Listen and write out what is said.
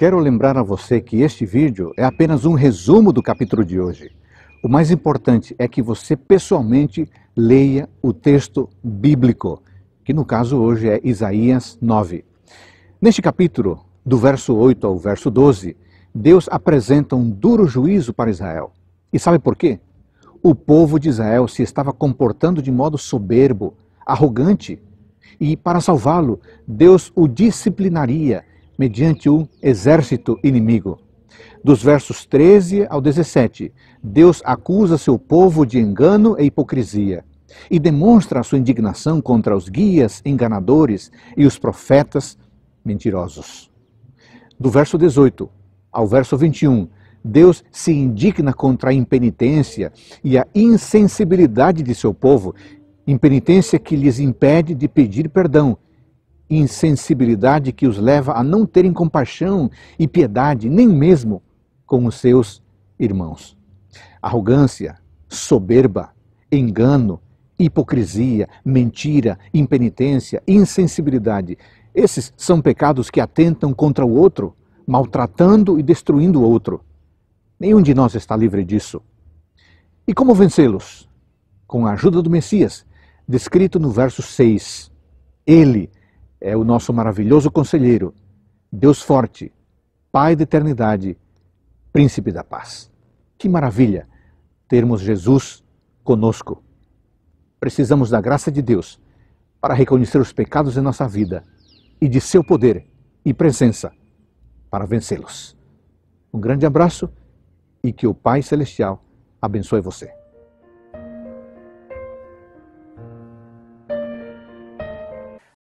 Quero lembrar a você que este vídeo é apenas um resumo do capítulo de hoje. O mais importante é que você pessoalmente leia o texto bíblico, que no caso hoje é Isaías 9. Neste capítulo, do verso 8 ao verso 12, Deus apresenta um duro juízo para Israel. E sabe por quê? O povo de Israel se estava comportando de modo soberbo, arrogante, e para salvá-lo, Deus o disciplinaria mediante um exército inimigo. Dos versos 13 ao 17, Deus acusa seu povo de engano e hipocrisia e demonstra sua indignação contra os guias enganadores e os profetas mentirosos. Do verso 18 ao verso 21, Deus se indigna contra a impenitência e a insensibilidade de seu povo, impenitência que lhes impede de pedir perdão insensibilidade que os leva a não terem compaixão e piedade, nem mesmo com os seus irmãos. Arrogância, soberba, engano, hipocrisia, mentira, impenitência, insensibilidade. Esses são pecados que atentam contra o outro, maltratando e destruindo o outro. Nenhum de nós está livre disso. E como vencê-los? Com a ajuda do Messias, descrito no verso 6. Ele, é o nosso maravilhoso conselheiro, Deus forte, Pai da eternidade, Príncipe da paz. Que maravilha termos Jesus conosco. Precisamos da graça de Deus para reconhecer os pecados em nossa vida e de seu poder e presença para vencê-los. Um grande abraço e que o Pai Celestial abençoe você.